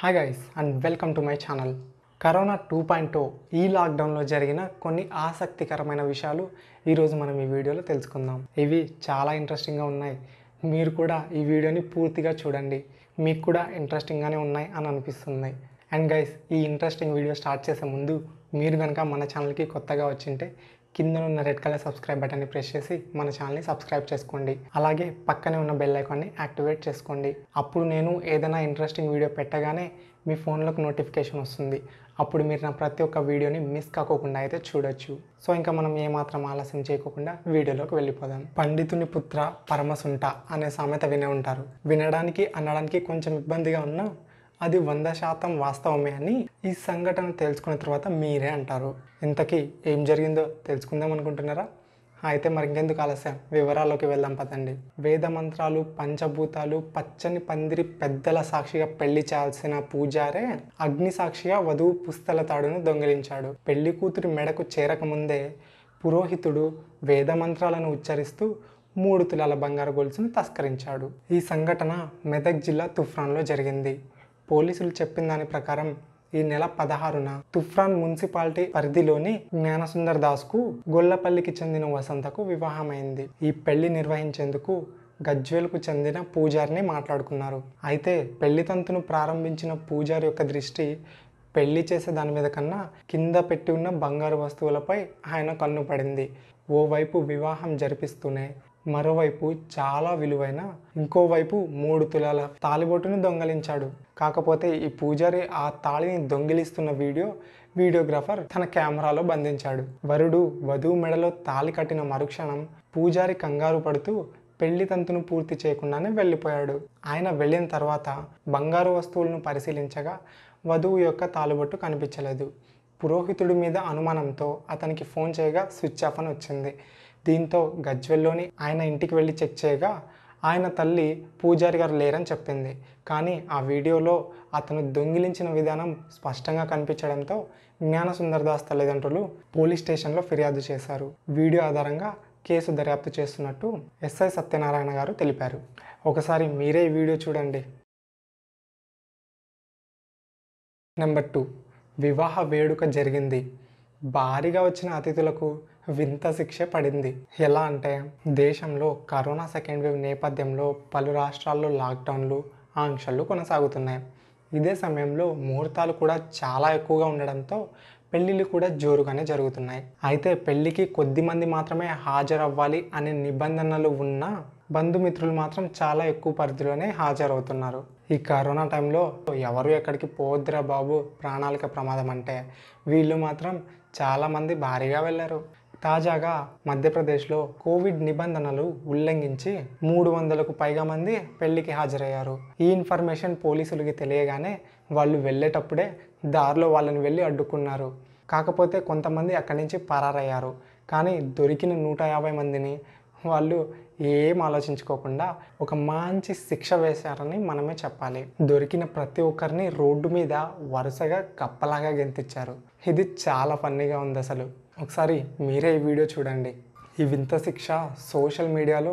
Hi guys and welcome to my channel corona two point two ఈ లాక్డౌన్లో జరిగిన కొన్ని ఆసక్తికరమైన విషయాలు ఈరోజు మనం ఈ వీడియోలో తెలుసుకుందాం ఇవి చాలా ఇంట్రెస్టింగ్గా ఉన్నాయి మీరు కూడా ఈ వీడియోని పూర్తిగా చూడండి మీకు కూడా ఇంట్రెస్టింగ్గానే ఉన్నాయి అని అనిపిస్తుంది అండ్ గైస్ ఈ ఇంట్రెస్టింగ్ వీడియో స్టార్ట్ చేసే ముందు మీరు కనుక మన ఛానల్కి కొత్తగా వచ్చింటే కింద ఉన్న రెడ్ కలర్ సబ్స్క్రైబ్ బటన్ని ప్రెస్ చేసి మన ఛానల్ని సబ్స్క్రైబ్ చేసుకోండి అలాగే పక్కనే ఉన్న బెల్ ఐకాన్ని యాక్టివేట్ చేసుకోండి అప్పుడు నేను ఏదైనా ఇంట్రెస్టింగ్ వీడియో పెట్టగానే మీ ఫోన్లోకి నోటిఫికేషన్ వస్తుంది అప్పుడు మీరు నా ప్రతి ఒక్క వీడియోని మిస్ కాకోకుండా అయితే చూడొచ్చు సో ఇంకా మనం ఏమాత్రం ఆలస్యం చేయకుండా వీడియోలోకి వెళ్ళిపోదాం పండితుని పుత్ర పరమసుంట అనే సామెత వినే ఉంటారు వినడానికి అనడానికి కొంచెం ఇబ్బందిగా ఉన్నా అది వంద శాతం వాస్తవమే అని ఈ సంఘటన తెలుసుకున్న తర్వాత మీరే అంటారు ఇంతకీ ఏం జరిగిందో తెలుసుకుందాం అనుకుంటున్నారా అయితే మరి ఇంకెందుకు ఆలస్యం వివరాల్లోకి వెళ్దాం పదండి వేద మంత్రాలు పంచభూతాలు పచ్చని పందిరి పెద్దల సాక్షిగా పెళ్లి చేయాల్సిన పూజారే అగ్ని సాక్షిగా వధువు పుస్తల తాడును దొంగిలించాడు పెళ్లి కూతురి మెడకు చేరకముందే పురోహితుడు వేద మంత్రాలను ఉచ్చరిస్తూ మూడు తులాల బంగారు గొలుసును తస్కరించాడు ఈ సంఘటన మెదక్ జిల్లా తుఫాన్లో జరిగింది పోలీసులు చెప్పిన దాని ప్రకారం ఈ నెల పదహారున తుఫ్రాన్ మున్సిపాలిటీ పరిధిలోని జ్ఞానసుందర్ దాస్కు గొల్లపల్లికి చెందిన వసంతకు వివాహమైంది ఈ పెళ్లి నిర్వహించేందుకు గజ్వేల్కు చెందిన పూజారిని మాట్లాడుకున్నారు అయితే పెళ్లి తంతును ప్రారంభించిన పూజారి యొక్క దృష్టి పెళ్లి చేసే దాని మీద కన్నా కింద పెట్టి ఉన్న బంగారు వస్తువులపై ఆయన కన్ను పడింది ఓవైపు వివాహం జరిపిస్తూనే మరోవైపు చాలా విలువైన ఇంకోవైపు మూడు తులాల తాలిబొట్టును దొంగలించాడు కాకపోతే ఈ పూజారి ఆ తాళిని దొంగిలిస్తున్న వీడియో వీడియోగ్రాఫర్ తన కెమెరాలో బంధించాడు వరుడు వధువు మెడలో తాళి కట్టిన మరుక్షణం పూజారి కంగారు పడుతూ పెళ్లి తంతును పూర్తి చేయకుండానే వెళ్ళిపోయాడు ఆయన వెళ్ళిన తర్వాత బంగారు వస్తువులను పరిశీలించగా వధువు యొక్క తాలుబొట్టు కనిపించలేదు పురోహితుడి మీద అనుమానంతో అతనికి ఫోన్ చేయగా స్విచ్ ఆఫ్ అని వచ్చింది దీంతో గజ్వెల్లోని ఆయన ఇంటికి వెళ్ళి చెక్ చేయగా ఆయన తల్లి పూజారి గారు లేరని చెప్పింది కానీ ఆ వీడియోలో అతను దొంగిలించిన విధానం స్పష్టంగా కనిపించడంతో జ్ఞాన దాస్ తల్లిదండ్రులు పోలీస్ స్టేషన్లో ఫిర్యాదు చేశారు వీడియో ఆధారంగా కేసు దర్యాప్తు చేస్తున్నట్టు ఎస్ఐ సత్యనారాయణ గారు తెలిపారు ఒకసారి మీరే ఈ వీడియో చూడండి నెంబర్ టూ వివాహ వేడుక జరిగింది భారీగా వచ్చిన అతిథులకు వింత శిక్ష పడింది ఎలా అంటే దేశంలో కరోనా సెకండ్ వేవ్ నేపథ్యంలో పలు రాష్ట్రాల్లో లాక్డౌన్లు ఆంక్షలు కొనసాగుతున్నాయి ఇదే సమయంలో ముహూర్తాలు కూడా చాలా ఎక్కువగా ఉండడంతో పెళ్ళిళ్ళు కూడా జోరుగానే జరుగుతున్నాయి అయితే పెళ్ళికి కొద్ది మంది మాత్రమే హాజరవ్వాలి అనే నిబంధనలు ఉన్న బంధుమిత్రులు మాత్రం చాలా ఎక్కువ పరిధిలోనే హాజరవుతున్నారు ఈ కరోనా టైంలో ఎవరు ఎక్కడికి పోద్రా బాబు ప్రాణాళిక ప్రమాదం అంటే వీళ్ళు మాత్రం చాలామంది భారీగా వెళ్ళారు తాజాగా మధ్యప్రదేశ్లో కోవిడ్ నిబంధనలు ఉల్లంఘించి మూడు వందలకు పైగా మంది పెళ్లికి హాజరయ్యారు ఈ ఇన్ఫర్మేషన్ పోలీసులకి తెలియగానే వాళ్ళు వెళ్ళేటప్పుడే దారిలో వాళ్ళని వెళ్ళి అడ్డుకున్నారు కాకపోతే కొంతమంది అక్కడి నుంచి పరారయ్యారు కానీ దొరికిన నూట యాభై మందిని వాళ్ళు ఏం ఆలోచించుకోకుండా ఒక మంచి శిక్ష వేశారని మనమే చెప్పాలి దొరికిన ప్రతి ఒక్కరిని రోడ్డు మీద వరుసగా కప్పలాగా గెంతించారు ఇది చాలా ఫన్నీగా ఉంది అసలు ఒకసారి మీరే ఈ వీడియో చూడండి ఈ వింత శిక్ష సోషల్ మీడియాలో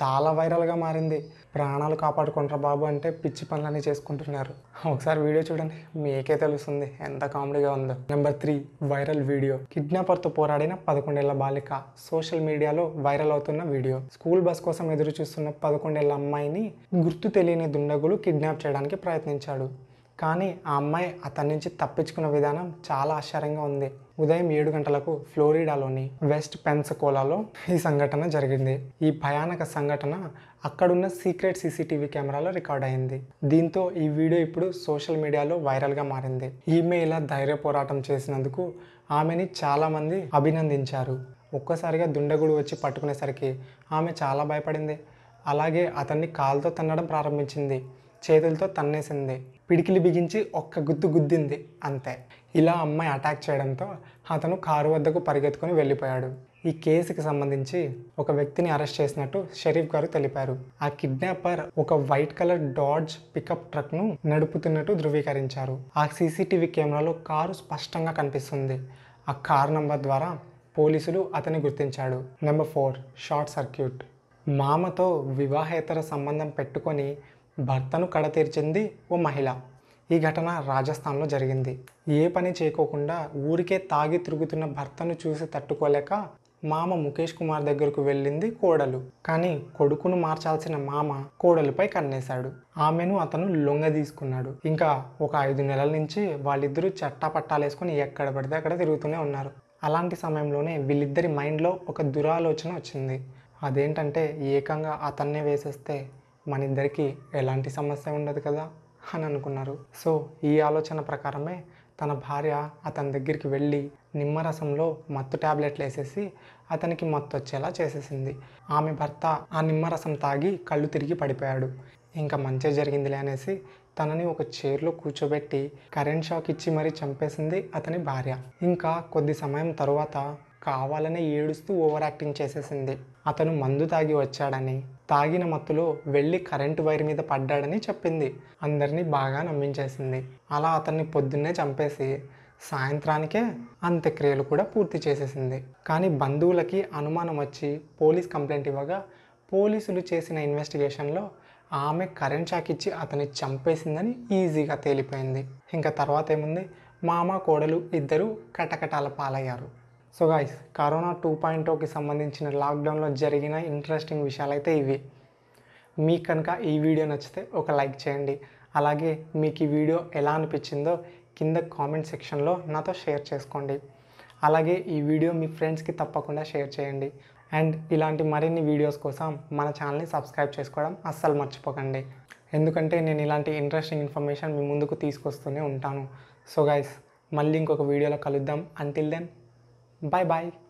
చాలా వైరల్గా మారింది ప్రాణాలు కాపాడుకుంటారు బాబు అంటే పిచ్చి పనులన్నీ చేసుకుంటున్నారు ఒకసారి వీడియో చూడండి మీకే తెలుస్తుంది ఎంత కామెడీగా ఉందో నెంబర్ త్రీ వైరల్ వీడియో కిడ్నాపర్తో పోరాడిన పదకొండేళ్ల బాలిక సోషల్ మీడియాలో వైరల్ అవుతున్న వీడియో స్కూల్ బస్ కోసం ఎదురు చూస్తున్న పదకొండేళ్ల అమ్మాయిని గుర్తు తెలియని దుండగులు కిడ్నాప్ చేయడానికి ప్రయత్నించాడు కానీ ఆ అమ్మాయి అతని నుంచి తప్పించుకున్న విధానం చాలా ఆశ్చర్యంగా ఉంది ఉదయం ఏడు గంటలకు ఫ్లోరిడాలోని వెస్ట్ పెన్సకోలాలో ఈ సంఘటన జరిగింది ఈ భయానక సంఘటన అక్కడున్న సీక్రెట్ సీసీటీవీ కెమెరాలో రికార్డ్ అయింది దీంతో ఈ వీడియో ఇప్పుడు సోషల్ మీడియాలో వైరల్గా మారింది ఈమె ఇలా ధైర్య పోరాటం చేసినందుకు ఆమెని చాలామంది అభినందించారు ఒక్కసారిగా దుండగుడు వచ్చి పట్టుకునేసరికి ఆమె చాలా భయపడింది అలాగే అతన్ని కాలుతో తన్నడం ప్రారంభించింది చేతులతో తన్నేసింది పిడికిలి బిగించి ఒక్క గుద్దు గుద్దింది అంతే ఇలా అమ్మాయి అటాక్ చేయడంతో అతను కారు వద్దకు పరిగెత్తుకుని వెళ్ళిపోయాడు ఈ కేసుకి సంబంధించి ఒక వ్యక్తిని అరెస్ట్ చేసినట్టు షరీఫ్ గారు తెలిపారు ఆ కిడ్నాపర్ ఒక వైట్ కలర్ డాడ్జ్ పికప్ ట్రక్ను నడుపుతున్నట్టు ధృవీకరించారు ఆ సీసీటీవీ కెమెరాలో కారు స్పష్టంగా కనిపిస్తుంది ఆ కార్ నంబర్ ద్వారా పోలీసులు అతని గుర్తించాడు నెంబర్ ఫోర్ షార్ట్ సర్క్యూట్ మామతో వివాహేతర సంబంధం పెట్టుకొని భర్తను కడతీర్చింది ఓ మహిళ ఈ ఘటన రాజస్థాన్లో జరిగింది ఏ పని చేయకోకుండా ఊరికే తాగి తిరుగుతున్న భర్తను చూసి తట్టుకోలేక మామ ముఖేష్ కుమార్ దగ్గరకు వెళ్ళింది కోడలు కానీ కొడుకును మార్చాల్సిన మామ కోడలుపై కన్నేశాడు ఆమెను అతను లొంగ తీసుకున్నాడు ఇంకా ఒక ఐదు నెలల నుంచి వాళ్ళిద్దరూ చట్టాపట్టాలేసుకుని ఎక్కడ పడితే అక్కడ తిరుగుతూనే ఉన్నారు అలాంటి సమయంలోనే వీళ్ళిద్దరి మైండ్లో ఒక దురాలోచన వచ్చింది అదేంటంటే ఏకంగా అతన్నే వేసేస్తే మన ఇద్దరికి ఎలాంటి సమస్య ఉండదు కదా అని అనుకున్నారు సో ఈ ఆలోచన ప్రకారమే తన భార్య అతని దగ్గరికి వెళ్ళి నిమ్మరసంలో మత్తు ట్యాబ్లెట్లు వేసేసి అతనికి మత్తు వచ్చేలా చేసేసింది ఆమె భర్త ఆ నిమ్మరసం తాగి కళ్ళు తిరిగి పడిపోయాడు ఇంకా మంచి జరిగిందిలే అనేసి తనని ఒక చైర్లో కూర్చోబెట్టి కరెంట్ షాక్ ఇచ్చి మరీ చంపేసింది అతని భార్య ఇంకా కొద్ది సమయం తరువాత కావాలనే ఏడుస్తూ ఓవర్ యాక్టింగ్ చేసేసింది అతను మందు తాగి వచ్చాడని తాగిన మత్తులో వెళ్ళి కరెంటు వైర్ మీద పడ్డాడని చెప్పింది అందరినీ బాగా నమ్మించేసింది అలా అతన్ని పొద్దున్నే చంపేసి సాయంత్రానికే అంత్యక్రియలు కూడా పూర్తి చేసేసింది కానీ బంధువులకి అనుమానం వచ్చి పోలీస్ కంప్లైంట్ ఇవ్వగా పోలీసులు చేసిన ఇన్వెస్టిగేషన్లో ఆమె కరెంట్ షాక్ ఇచ్చి అతన్ని చంపేసిందని ఈజీగా తేలిపోయింది ఇంకా తర్వాత ఏముంది మామ కోడలు ఇద్దరు కటకటాల పాలయ్యారు so guys corona two point ఓకి సంబంధించిన లాక్డౌన్లో జరిగిన ఇంట్రెస్టింగ్ విషయాలు అయితే ఇవి మీకు కనుక ఈ వీడియో నచ్చితే ఒక లైక్ చేయండి అలాగే మీకు ఈ వీడియో ఎలా అనిపించిందో కింద కామెంట్ సెక్షన్లో నాతో షేర్ చేసుకోండి అలాగే ఈ వీడియో మీ ఫ్రెండ్స్కి తప్పకుండా షేర్ చేయండి అండ్ ఇలాంటి మరిన్ని వీడియోస్ కోసం మన ఛానల్ని సబ్స్క్రైబ్ చేసుకోవడం అస్సలు మర్చిపోకండి ఎందుకంటే నేను ఇలాంటి ఇంట్రెస్టింగ్ ఇన్ఫర్మేషన్ మీ ముందుకు తీసుకొస్తూనే ఉంటాను సో గాయస్ మళ్ళీ ఇంకొక వీడియోలో కలుద్దాం అంటిల్ దెన్ Bye bye.